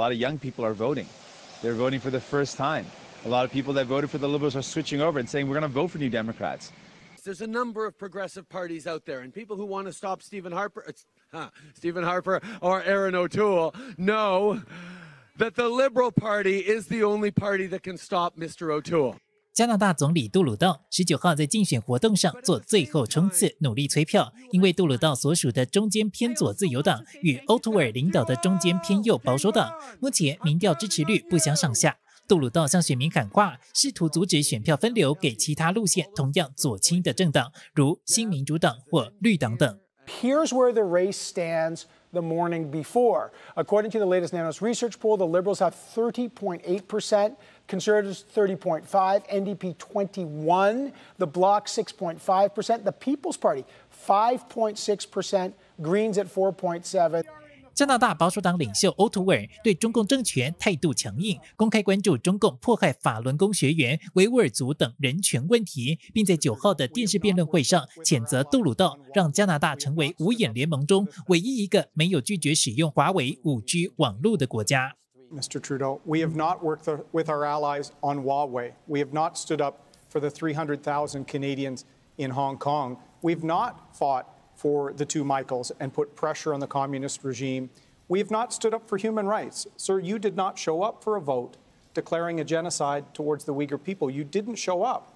A lot of young people are voting. They're voting for the first time. A lot of people that voted for the Liberals are switching over and saying, we're going to vote for New Democrats. There's a number of progressive parties out there, and people who want to stop Stephen Harper, uh, Stephen Harper or Aaron O'Toole know that the Liberal Party is the only party that can stop Mr. O'Toole. 加拿大总理杜鲁道十九号在竞选活动上做最后冲刺，努力催票。因为杜鲁道所属的中间偏左自由党与欧图尔领导的中间偏右保守党目前民调支持率不相上下。杜鲁道向选民喊话，试图阻止选票分流给其他路线同样左倾的政党，如新民主党或绿党等。the morning before. According to the latest Nanos research poll, the Liberals have 30.8%, Conservatives 30.5, NDP 21, the Bloc 6.5%, the People's Party 5.6%, Greens at 4.7. 加拿大保守党领袖欧图尔对中共政权态度强硬，公开关注中共迫害法轮功学员、维吾尔族等人权问题，并在九号的电视辩论会上谴责杜鲁道，让加拿大成为五眼联盟中唯一一个没有拒绝使用华为五 G 网络的国家。Mr. Trudeau, we have not worked with our allies on Huawei. We have not stood up for the 300,000 Canadians in Hong Kong. We've not fought. for the two Michaels and put pressure on the communist regime. We have not stood up for human rights. Sir, you did not show up for a vote declaring a genocide towards the Uyghur people. You didn't show up.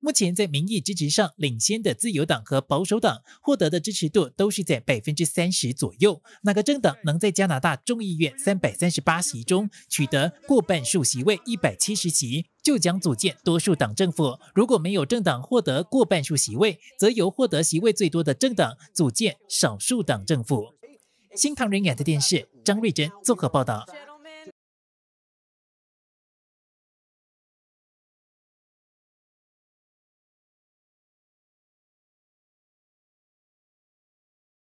目前在民意支持上领先的自由党和保守党获得的支持度都是在百分之三十左右。哪个政党能在加拿大众议院三百三十八席中取得过半数席位（一百七十席），就将组建多数党政府；如果没有政党获得过半数席位，则由获得席位最多的政党组建少数党政府。新唐人亚的电视，张瑞珍综合报道。